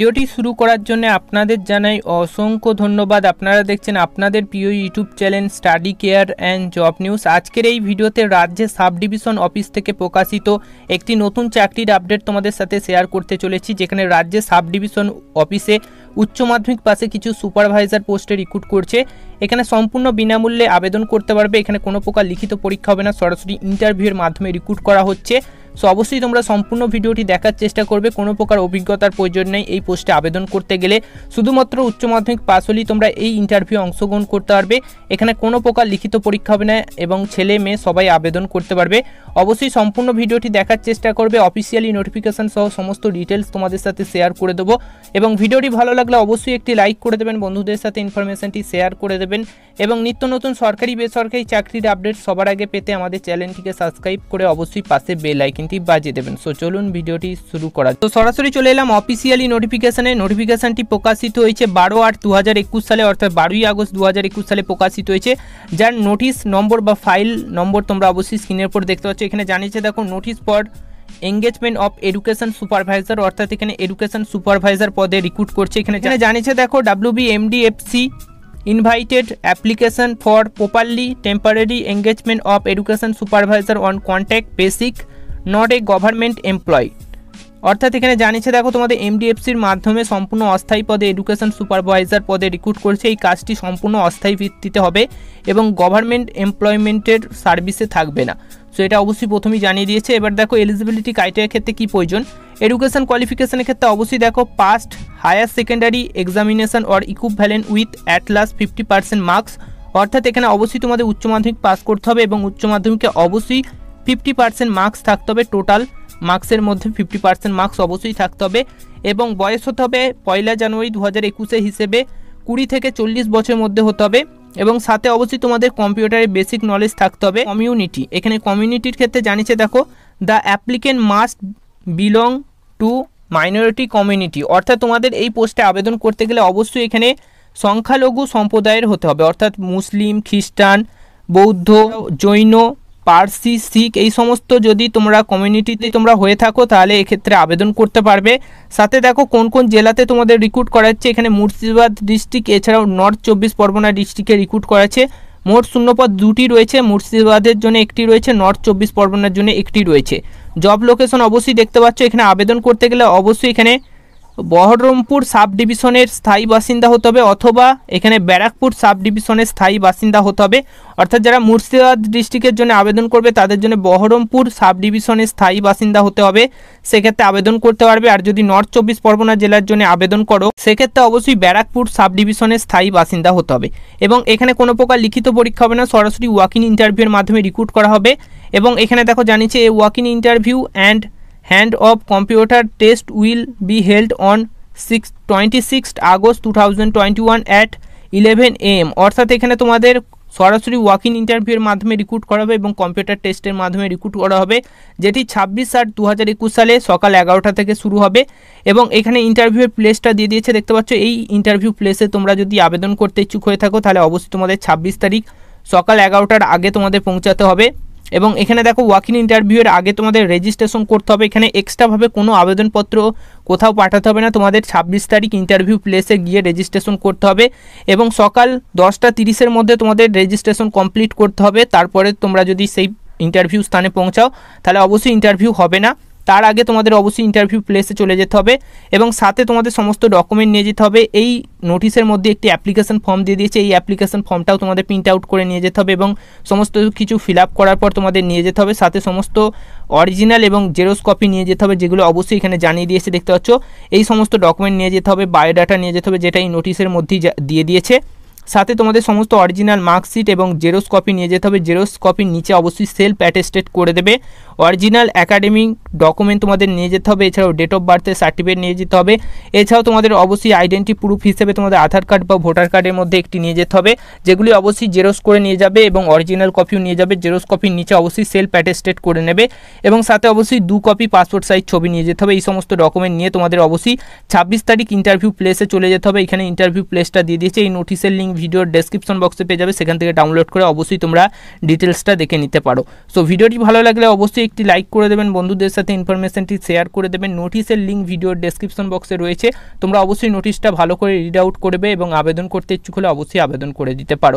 ভিডিওটি শুরু করার জন্য আপনাদের জানাই অসংখ্য ধন্যবাদ আপনারা দেখছেন আপনাদের প্রিয় YouTube channel study care and job news আজকের এই ভিডিওতে রাজ্যে সাব ডিভিশন অফিস থেকে প্রকাশিত একটি নতুন চাকরির আপডেট তোমাদের সাথে শেয়ার করতে চলেছি যেখানে রাজ্যে সাব ডিভিশন অফিসে উচ্চ মাধ্যমিক পাশে কিছু সুপারভাইজার পোস্টে রিক্রুট করছে এখানে সম্পূর্ণ বিনামূল্যে আবেদন করতে পারবে এখানে কোনো প্রকার লিখিত পরীক্ষা হবে না সরাসরি ইন্টারভিউয়ের মাধ্যমে রিক্রুট করা হচ্ছে সো অবশ্যই তোমরা সম্পূর্ণ ভিডিওটি দেখার চেষ্টা করবে কোনো প্রকার অভিজ্ঞতার প্রয়োজন নেই এই পোস্টে আবেদন করতে গেলে শুধুমাত্র উচ্চ মাধ্যমিক পাস হলেই তোমরা এই ইন্টারভিউ অংশগ্রহণ করতে পারবে এখানে কোনো প্রকার লিখিত পরীক্ষা হবে না এবং ছেলে মেয়ে সবাই আবেদন করতে পারবে অবশ্যই সম্পূর্ণ ভিডিওটি দেখার চেষ্টা করবে অফিসিয়ালি নোটিফিকেশান সহ সমস্ত ডিটেলস তোমাদের সাথে শেয়ার করে দেবো এবং ভিডিওটি ভালো লাগলে অবশ্যই একটি লাইক করে দেবেন বন্ধুদের সাথে ইনফরমেশানটি শেয়ার করে দেবেন এবং নিত্য নতুন সরকারি বেসরকারি চাকরির আপডেট সবার আগে পেতে আমাদের চ্যানেলটিকে সাবস্ক্রাইব করে অবশ্যই পাশে বেল আইকন ঘন্টি বাজিয়ে দেবেন সো চলুন ভিডিওটি শুরু করা তো সরাসরি চলে এলাম অফিসিয়ালি নোটিফিকেশনে নোটিফিকেশনটি প্রকাশিত হয়েছে বারো আট দু সালে অর্থাৎ বারোই আগস্ট দু সালে প্রকাশিত হয়েছে যার নোটিশ নম্বর বা ফাইল নম্বর তোমরা অবশ্যই স্ক্রিনের পর দেখতে পাচ্ছ এখানে জানিয়েছে দেখো নোটিশ পর এঙ্গেজমেন্ট অফ এডুকেশন সুপারভাইজার অর্থাৎ এখানে এডুকেশন সুপারভাইজার পদে রিক্রুট করছে এখানে আচ্ছা। জানিয়েছে দেখো WB MDFC invited application for properly temporary engagement of education supervisor on contact basic not a government employee অর্থাৎ এখানে জানিয়েছে দেখো তোমাদের এমডিএফসির মাধ্যমে সম্পূর্ণ অস্থায়ী পদে এডুকেশন সুপারভাইজার পদে রিক্রুট করছে এই কাজটি সম্পূর্ণ অস্থায়ী ভিত্তিতে হবে এবং গভর্নমেন্ট এমপ্লয়মেন্টের সার্ভিসে থাকবে না সো এটা অবশ্যই প্রথমেই জানিয়ে দিয়েছে এবার দেখো এলিজিবিলিটি ক্রাইটেরিয়ার ক্ষেত্রে কী প্রয়োজন এডুকেশন কোয়ালিফিকেশনের ক্ষেত্রে অবশ্যই দেখো passed higher secondary examination or equivalent with at last fifty percent marks অর্থাৎ এখানে অবশ্যই তোমাদের উচ্চ মাধ্যমিক পাস করতে হবে এবং উচ্চ মাধ্যমিকে অবশ্যই ফিফটি পার্সেন্ট মার্কস থাকতে হবে টোটাল মার্কসের মধ্যে ফিফটি পার্সেন্ট মার্কস অবশ্যই থাকতে হবে এবং বয়স হতে হবে পয়লা জানুয়ারি দু হাজার একুশে হিসেবে কুড়ি থেকে চল্লিশ বছরের মধ্যে হতে হবে এবং সাথে অবশ্যই তোমাদের কম্পিউটারের বেসিক নলেজ থাকতে হবে কমিউনিটি এখানে কমিউনিটির ক্ষেত্রে জানিয়েছে দেখো the applicant must belong to minority community অর্থাৎ তোমাদের এই পোস্টে আবেদন করতে গেলে অবশ্যই এখানে সংখ্যালঘু সম্প্রদায়ের হতে হবে অর্থাৎ মুসলিম খ্রিস্টান বৌদ্ধ জৈন পার্সি শিখ এই সমস্ত যদি তোমরা কমিউনিটিতে তোমরা হয়ে থাকো তাহলে এক্ষেত্রে আবেদন করতে পারবে সাথে দেখো কোন কোন জেলাতে তোমাদের রিক্রুট করা হচ্ছে এখানে মুর্শিদাবাদ ডিস্ট্রিক্ট এছাড়াও নর্থ চব্বিশ পরগনা ডিস্ট্রিক্টে রিক্রুট করা মোট শূন্যপদ দুটি রয়েছে মুর্শিদাবাদের জন্য একটি রয়েছে নর্থ চব্বিশ পরগনার জন্য একটি রয়েছে জব লোকেশন অবশ্যই দেখতে পাচ্ছ এখানে আবেদন করতে গেলে অবশ্যই এখানে বহরমপুর সাব ডিভিশনের স্থায়ী বাসিন্দা হতে হবে অথবা এখানে ব্যারাকপুর সাব ডিভিশনের স্থায়ী বাসিন্দা হতে হবে অর্থাৎ যারা মুর্শিদাবাদ ডিস্ট্রিক্টের জন্য আবেদন করবে তাদের জন্য বহরমপুর সাব ডিভিশনের স্থায়ী বাসিন্দা হতে হবে সেক্ষেত্রে আবেদন করতে পারবে আর যদি নর্থ চব্বিশ পরগনা জেলার জন্য আবেদন করো সেক্ষেত্রে অবশ্যই ব্যারাকপুর সাব ডিভিশনের স্থায়ী বাসিন্দা হতে হবে এবং এখানে কোনো প্রকার লিখিত পরীক্ষা হবে না সরাসরি ওয়াকিং ইন মাধ্যমে রিক্রুট করা হবে এবং এখানে দেখো জানিয়েছে এই walking interview and hand of computer test will be held on six twenty six August two thousand twenty one at eleven AM অর্থাৎ এখানে তোমাদের সরাসরি ওয়াক ইন ইন্টারভিউয়ের মাধ্যমে রিক্রুট করা হবে এবং কম্পিউটার টেস্টের মাধ্যমে রিক্রুট করা হবে যেটি ছাব্বিশ আট দু হাজার একুশ সালে সকাল এগারোটা থেকে শুরু হবে এবং এখানে ইন্টারভিউয়ের প্লেসটা দিয়ে দিয়েছে দেখতে পাচ্ছ এই ইন্টারভিউ প্লেসে তোমরা যদি আবেদন করতে ইচ্ছুক হয়ে থাকো তাহলে অবশ্যই তোমাদের ছাব্বিশ তারিখ সকাল এগারোটার আগে তোমাদের পৌঁছাতে হবে এবং এখানে দেখো ওয়াক ইন ইন্টারভিউয়ের আগে তোমাদের রেজিস্ট্রেশন করতে হবে এখানে এক্সট্রাভাবে কোনো আবেদনপত্র কোথাও পাঠাতে হবে না তোমাদের ছাব্বিশ তারিখ ইন্টারভিউ প্লেসে গিয়ে রেজিস্ট্রেশন করতে হবে এবং সকাল দশটা তিরিশের মধ্যে তোমাদের রেজিস্ট্রেশন কমপ্লিট করতে হবে তারপরে তোমরা যদি সেই ইন্টারভিউ স্থানে পৌঁছাও তাহলে অবশ্যই ইন্টারভিউ হবে না তার আগে তোমাদের অবশ্যই ইন্টারভিউ প্লেসে চলে যেতে হবে এবং সাথে তোমাদের সমস্ত ডকুমেন্ট নিয়ে যেতে হবে এই নোটিশের মধ্যে একটি অ্যাপ্লিকেশন ফর্ম দিয়ে দিয়েছে এই অ্যাপ্লিকেশন ফর্মটাও তোমাদের প্রিন্ট আউট করে নিয়ে যেতে হবে এবং সমস্ত কিছু ফিল আপ করার পর তোমাদের নিয়ে যেতে হবে সাথে সমস্ত অরিজিনাল এবং জেরোস কপি নিয়ে যেতে হবে যেগুলো অবশ্যই এখানে জানিয়ে দিয়েছে দেখতে পাচ্ছ এই সমস্ত ডকুমেন্ট নিয়ে যেতে হবে বায়োডাটা নিয়ে যেতে হবে যেটা এই নোটিশের মধ্যেই দিয়ে দিয়েছে সাথে তোমাদের সমস্ত অরিজিনাল মার্কশিট এবং জেরোস কপি নিয়ে যেতে হবে জেরোস কপির নিচে অবশ্যই সেলফ অ্যাটেস্টেড করে দেবে অরিজিনাল একাডেমিক ডকুমেন্ট তোমাদের নিয়ে যেতে হবে এছাড়াও ডেট অফ বার্থের সার্টিফিকেট নিয়ে যেতে হবে এছাড়াও তোমাদের অবশ্যই আইডেন্টি প্রুফ হিসেবে তোমাদের আধার কার্ড বা ভোটার কার্ডের মধ্যে একটি নিয়ে যেতে হবে যেগুলি অবশ্যই জেরোস করে নিয়ে যাবে এবং অরিজিনাল কপিও নিয়ে যাবে জেরোস কপির নিচে অবশ্যই সেলফ অ্যাটেস্টেড করে নেবে এবং সাথে অবশ্যই দু কপি পাসপোর্ট সাইজ ছবি নিয়ে যেতে হবে এই সমস্ত ডকুমেন্ট নিয়ে তোমাদের অবশ্যই ছাব্বিশ তারিখ ইন্টারভিউ প্লেসে চলে যেতে হবে এখানে ইন্টারভিউ প্লেসটা দিয়ে দিয়েছে এই নোটিশের লিঙ্ক ভিডিওর ডেসক্রিপশন বক্সে পেয়ে যাবে সেখান থেকে ডাউনলোড করে অবশ্যই তোমরা ডিটেলসটা দেখে নিতে পারো সো ভিডিওটি ভালো লাগলে অবশ্যই একটি লাইক করে দেবেন বন্ধুদের সাথে ইনফরমেশনটি শেয়ার করে দেবেন নোটিশের লিঙ্ক ভিডিওর ডেসক্রিপশন বক্সে রয়েছে তোমরা অবশ্যই নোটিশটা ভালো করে রিড আউট করবে এবং আবেদন করতে ইচ্ছুক হলে অবশ্যই আবেদন করে দিতে পারো